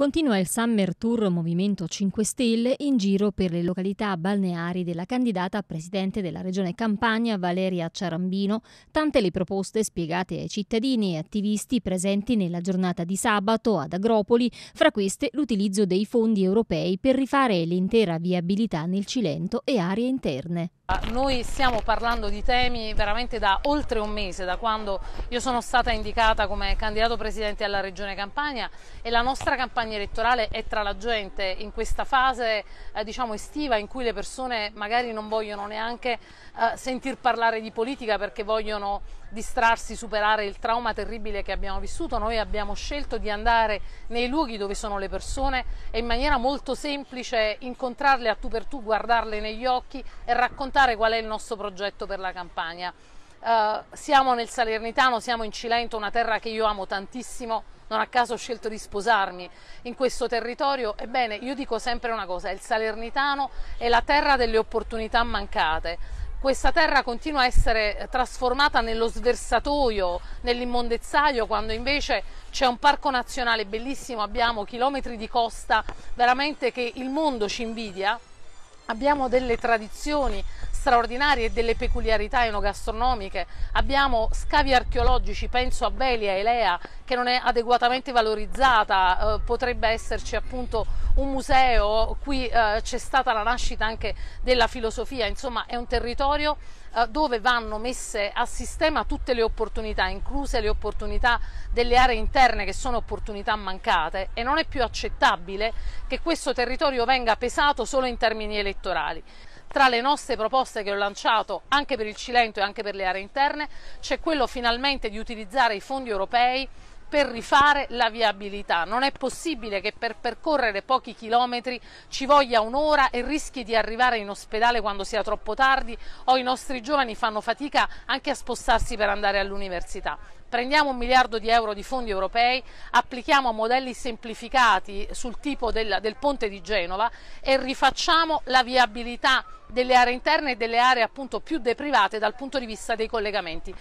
Continua il Summer Tour Movimento 5 Stelle in giro per le località balneari della candidata a presidente della regione Campania Valeria Ciarambino, tante le proposte spiegate ai cittadini e attivisti presenti nella giornata di sabato ad Agropoli, fra queste l'utilizzo dei fondi europei per rifare l'intera viabilità nel Cilento e aree interne. Ah, noi stiamo parlando di temi veramente da oltre un mese, da quando io sono stata indicata come candidato presidente alla Regione Campania e la nostra campagna elettorale è tra la gente in questa fase eh, diciamo estiva in cui le persone magari non vogliono neanche eh, sentir parlare di politica perché vogliono distrarsi, superare il trauma terribile che abbiamo vissuto. Noi abbiamo scelto di andare nei luoghi dove sono le persone e in maniera molto semplice incontrarle a tu per tu, guardarle negli occhi e raccontarle raccontare qual è il nostro progetto per la campagna. Uh, eh, siamo nel Salernitano, siamo in Cilento, una terra che io amo tantissimo, non a caso ho scelto di sposarmi in questo territorio. Ebbene, io dico sempre una cosa, il Salernitano è la terra delle opportunità mancate. Questa terra continua a essere trasformata nello sversatoio, nell'immondezzaio, quando invece c'è un parco nazionale bellissimo, abbiamo chilometri di costa veramente che il mondo ci invidia, abbiamo delle tradizioni, straordinarie e delle peculiarità enogastronomiche, abbiamo scavi archeologici, penso a Belia, Elea, che non è adeguatamente valorizzata, eh, potrebbe esserci appunto un museo, qui eh, c'è stata la nascita anche della filosofia, insomma è un territorio eh, dove vanno messe a sistema tutte le opportunità, incluse le opportunità delle aree interne che sono opportunità mancate e non è più accettabile che questo territorio venga pesato solo in termini elettorali. Tra le nostre proposte che ho lanciato anche per il Cilento e anche per le aree interne c'è quello finalmente di utilizzare i fondi europei per rifare la viabilità. Non è possibile che per percorrere pochi chilometri ci voglia un'ora e rischi di arrivare in ospedale quando sia troppo tardi o i nostri giovani fanno fatica anche a spostarsi per andare all'università. Prendiamo un miliardo di euro di fondi europei, applichiamo modelli semplificati sul tipo del, del ponte di Genova e rifacciamo la viabilità delle aree interne e delle aree appunto più deprivate dal punto di vista dei collegamenti.